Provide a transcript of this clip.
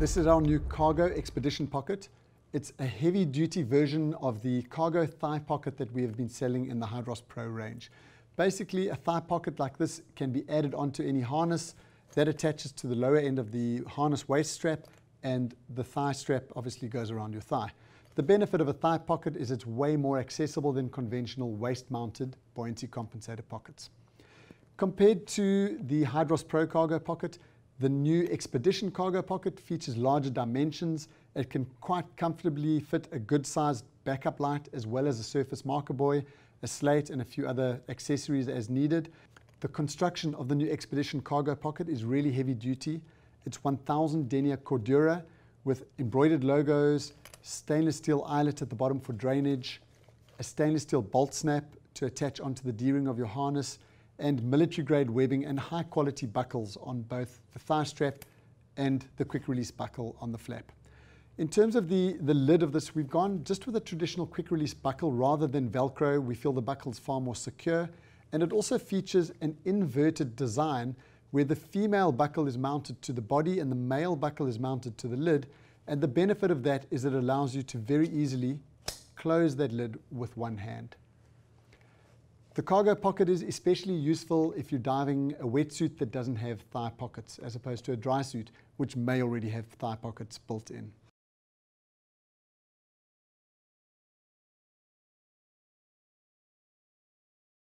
This is our new cargo expedition pocket. It's a heavy duty version of the cargo thigh pocket that we have been selling in the Hydros Pro range. Basically a thigh pocket like this can be added onto any harness that attaches to the lower end of the harness waist strap and the thigh strap obviously goes around your thigh. The benefit of a thigh pocket is it's way more accessible than conventional waist mounted buoyancy compensator pockets. Compared to the Hydros Pro cargo pocket, the new Expedition cargo pocket features larger dimensions. It can quite comfortably fit a good-sized backup light as well as a surface marker buoy, a slate and a few other accessories as needed. The construction of the new Expedition cargo pocket is really heavy duty. It's 1000 denier Cordura with embroidered logos, stainless steel eyelet at the bottom for drainage, a stainless steel bolt snap to attach onto the D-ring of your harness, and military-grade webbing and high-quality buckles on both the thigh strap and the quick-release buckle on the flap. In terms of the, the lid of this, we've gone just with a traditional quick-release buckle rather than Velcro. We feel the buckle is far more secure, and it also features an inverted design where the female buckle is mounted to the body and the male buckle is mounted to the lid, and the benefit of that is it allows you to very easily close that lid with one hand. The cargo pocket is especially useful if you're diving a wetsuit that doesn't have thigh pockets, as opposed to a dry suit, which may already have thigh pockets built in.